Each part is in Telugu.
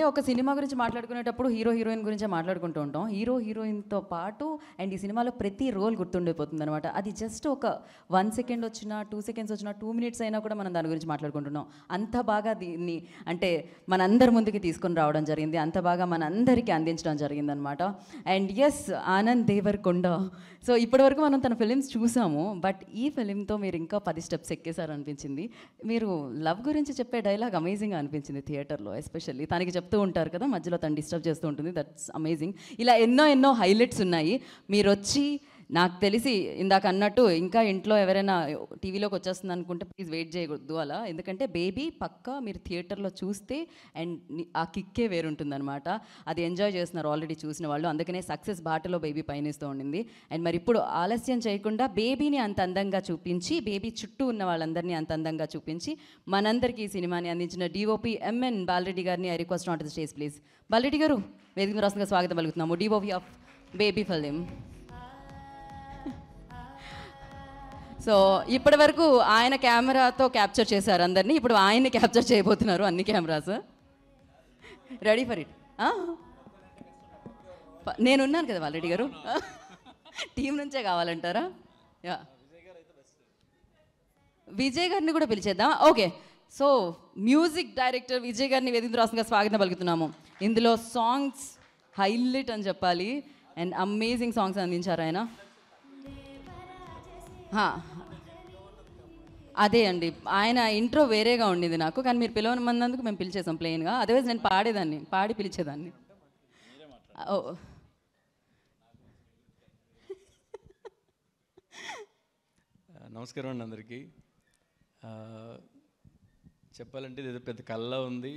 అంటే ఒక సినిమా గురించి మాట్లాడుకునేటప్పుడు హీరో హీరోయిన్ గురించి మాట్లాడుకుంటూ ఉంటాం హీరో హీరోయిన్తో పాటు అండ్ ఈ సినిమాలో ప్రతి రోల్ గుర్తుండిపోతుంది అనమాట అది జస్ట్ ఒక వన్ సెకండ్ వచ్చినా టూ సెకండ్స్ వచ్చినా టూ మినిట్స్ అయినా కూడా మనం దాని గురించి మాట్లాడుకుంటున్నాం అంత బాగా దీన్ని అంటే మనందరి ముందుకి తీసుకొని రావడం జరిగింది అంత బాగా మనందరికీ అందించడం జరిగింది అనమాట అండ్ ఎస్ ఆనంద్ దేవర్ కొండ సో ఇప్పటివరకు మనం తన ఫిలిమ్స్ చూసాము బట్ ఈ ఫిలింతో మీరు ఇంకా పది స్టెప్స్ ఎక్కేసారనిపించింది అనిపించింది మీరు లవ్ గురించి చెప్పే డైలాగ్ అమేజింగ్ అనిపించింది థియేటర్లో ఎస్పెషల్లీ తనకి చెప్పి చెప్తూ ఉంటారు కదా మధ్యలో తను డిస్టర్బ్ చేస్తూ ఉంటుంది దట్స్ అమేజింగ్ ఇలా ఎన్నో ఎన్నో హైలైట్స్ ఉన్నాయి మీరు వచ్చి నాకు తెలిసి ఇందాక అన్నట్టు ఇంకా ఇంట్లో ఎవరైనా టీవీలోకి వచ్చేస్తుంది అనుకుంటే ప్లీజ్ వెయిట్ చేయకూడదు అలా ఎందుకంటే బేబీ పక్క మీరు థియేటర్లో చూస్తే అండ్ ఆ కిక్కే అనమాట అది ఎంజాయ్ చేస్తున్నారు ఆల్రెడీ చూసిన వాళ్ళు అందుకనే సక్సెస్ బాటలో బేబీ పయనిస్తూ ఉండింది అండ్ మరి ఇప్పుడు ఆలస్యం చేయకుండా బేబీని అంత అందంగా చూపించి బేబీ చుట్టూ ఉన్న వాళ్ళందరినీ అంత అందంగా చూపించి మనందరికీ ఈ సినిమాని అందించిన డిఓపి ఎంఎన్ బాలరెడ్డి గారిని I request not the stage please Balareddy గారు వేదిక రాసంగా స్వాగతం పలుకుతున్నాము DOP of baby film so ఇప్పటి వరకు ఆయన కెమెరాతో క్యాప్చర్ చేశారు అందరినీ ఇప్పుడు ఆయన్ని క్యాప్చర్ చేయబోతున్నారు అన్ని కెమెరాస్ రెడీ ఫర్ ఇట్ నేనున్నాను కదా వాళ్ళ రెడ్డి గారు టీం నుంచే కావాలంటారా యా విజయ్ గారిని కూడా పిలిచేద్దాం okay so music director Vijay గారిని వేదింద్రాసంగా స్వాగతం పలుకుతున్నాము ఇందులో సాంగ్స్ హైలైట్ అని చెప్పాలి అండ్ అమేజింగ్ సాంగ్స్ అందించారు ఆయన అదే అండి ఆయన ఇంట్రో వేరేగా ఉండింది నాకు కానీ మీరు పిలవమన్నందుకు మేము పిలిచేసాం ప్లెయిన్గా అదర్వైజ్ నేను పాడేదాన్ని పాడి పిలిచేదాన్ని ఓ నమస్కారం అండి అందరికీ చెప్పాలంటే ఇది పెద్ద కళ్ళ ఉంది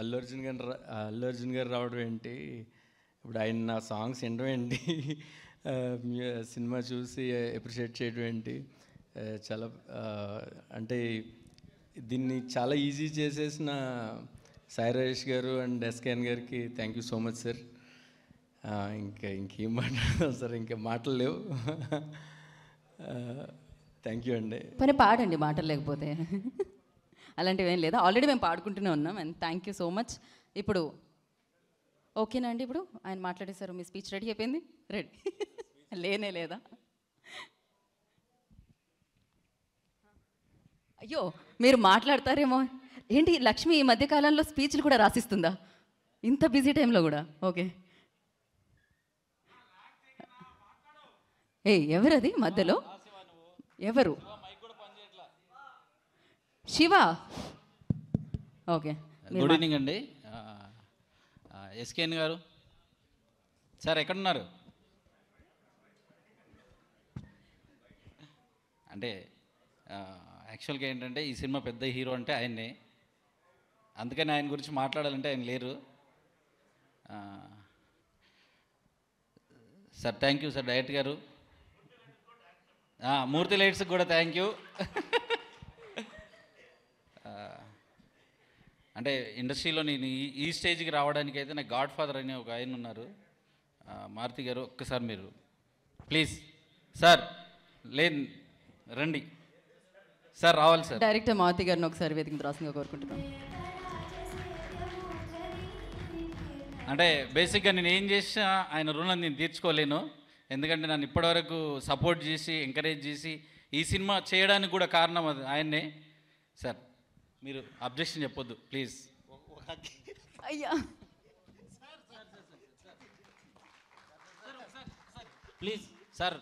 అల్లు అర్జున్ గారు అల్లు అర్జున్ గారు రావడం ఏంటి ఇప్పుడు ఆయన నా సాంగ్స్ వినడం ఏంటి సినిమా చూసి అప్రిషియేట్ చేయడం ఏంటి చాలా అంటే దీన్ని చాలా ఈజీ చేసేసిన సాయిరాజేష్ గారు అండ్ ఎస్కేన్ గారికి thank you so much sir ఇంకా ఇంకేం మాట్లాడదాం సార్ ఇంకా మాటలు లేవు థ్యాంక్ యూ అండి పని పాడండి మాటలు లేకపోతే అలాంటివి ఏం లేదా ఆల్రెడీ మేము పాడుకుంటూనే ఉన్నాం and thank you so much ఇప్పుడు ఓకేనా అండి ఇప్పుడు ఆయన మాట్లాడేశారు మీ స్పీచ్ రెడీ అయిపోయింది రెడీ లేనే లేదా అయ్యో మీరు మాట్లాడతారేమో ఏంటి లక్ష్మి ఈ మధ్యకాలంలో స్పీచ్లు కూడా రాసిస్తుందా ఇంత బిజీ టైంలో కూడా ఓకే ఏ ఎవరది మధ్యలో ఎవరు శివ ఓకే గుడ్ ఈవినింగ్ అండి ఎస్కేన్ గారు సార్ ఎక్కడున్నారు అంటే యాక్చువల్గా ఏంటంటే ఈ సినిమా పెద్ద హీరో అంటే ఆయన్నే అందుకని ఆయన గురించి మాట్లాడాలంటే ఆయన లేరు sir thank you sir direct గారు మూర్తి లైట్స్కి కూడా థ్యాంక్ యూ అంటే ఇండస్ట్రీలో నేను ఈ స్టేజ్కి రావడానికి అయితే నాకు గాడ్ ఫాదర్ అనే ఒక ఆయన ఉన్నారు మారుతి గారు ఒక్కసారి మీరు ప్లీజ్ సార్ లేదు రండి సార్ రావాలి సార్ డైరెక్టర్ మాతి గారిని ఒకసారి వేదిక రాసంగా కోరుకుంటున్నాం అంటే బేసిక్గా నేను ఏం చేసినా ఆయన రుణం నేను తీర్చుకోలేను ఎందుకంటే నన్ను ఇప్పటివరకు సపోర్ట్ చేసి ఎంకరేజ్ చేసి ఈ సినిమా చేయడానికి కూడా కారణం అది ఆయన్నే సార్ మీరు అబ్జెక్షన్ చెప్పొద్దు ప్లీజ్ అయ్యా ప్లీజ్ సార్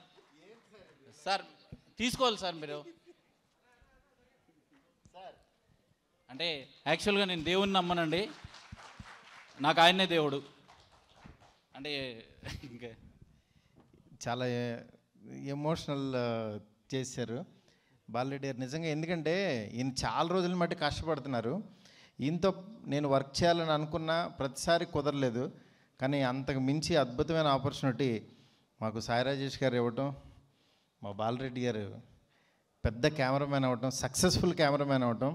సార్ తీసుకోవాలి సార్ మీరు అంటే యాక్చువల్గా నేను దేవుణ్ణి నమ్మనండి నాకు ఆయనే దేవుడు అంటే ఇంకా చాలా ఎమోషనల్ చేశారు బాలరెడ్డి గారు నిజంగా ఎందుకంటే ఈయన చాలా రోజుల మట్టి కష్టపడుతున్నారు ఈయనతో నేను వర్క్ చేయాలని అనుకున్నా ప్రతిసారి కుదరలేదు కానీ అంతకు మించి అద్భుతమైన ఆపర్చునిటీ మాకు సాయి రాజేష్ గారు ఇవ్వటం మా బాలరెడ్డి గారు పెద్ద కెమెరామెన్ అవ్వటం సక్సెస్ఫుల్ కెమెరామెన్ అవ్వటం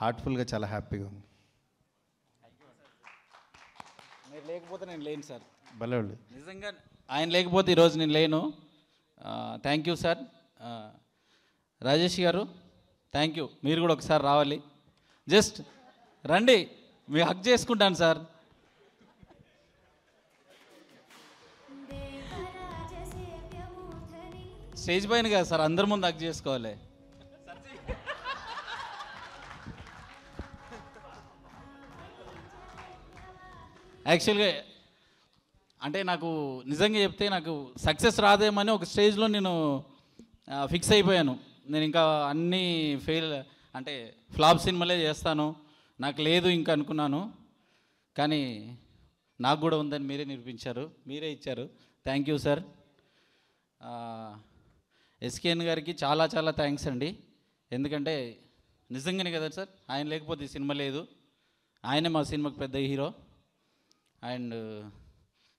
హార్ట్ఫుల్గా చాలా హ్యాపీగా ఉంది మీరు లేకపోతే నేను లేను సార్ భలే నిజంగా ఆయన లేకపోతే ఈరోజు నేను లేను థ్యాంక్ యూ సార్ రాజేష్ గారు థ్యాంక్ యూ మీరు కూడా ఒకసారి రావాలి జస్ట్ రండి మీ హక్ చేసుకుంటాను సార్ స్టేజ్ పైన కదా సార్ అందరి ముందు అగ్ చేసుకోవాలి యాక్చువల్గా అంటే నాకు నిజంగా చెప్తే నాకు సక్సెస్ రాదేమని ఒక స్టేజ్లో నేను ఫిక్స్ అయిపోయాను నేను ఇంకా అన్నీ ఫెయిల్ అంటే ఫ్లాప్ సినిమాలే చేస్తాను నాకు లేదు ఇంకా అనుకున్నాను కానీ నాకు కూడా ఉందని మీరే నిరూపించారు మీరే ఇచ్చారు థ్యాంక్ యూ సార్ ఎస్కేఎన్ గారికి చాలా చాలా థ్యాంక్స్ అండి ఎందుకంటే నిజంగానే కదా సార్ ఆయన లేకపోతే ఈ సినిమా లేదు ఆయనే మా సినిమాకి పెద్ద హీరో అండ్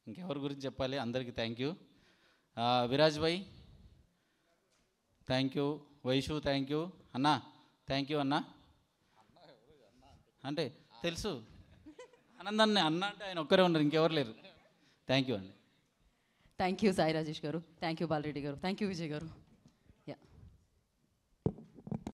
ఇంకెవరి గురించి చెప్పాలి అందరికీ థ్యాంక్ యూ విరాజ్ భాయ్ thank you Vaishu thank you అన్నా థ్యాంక్ యూ అన్నా అంటే తెలుసు ఆనందాన్ని అన్న అంటే ఆయన ఒక్కరే ఉన్నారు ఇంకెవరు లేరు థ్యాంక్ యూ అండి థ్యాంక్ యూ సాయి రాజేష్ గారు థ్యాంక్ యూ బాలరెడ్డి గారు థ్యాంక్ యూ విజయ్ గారు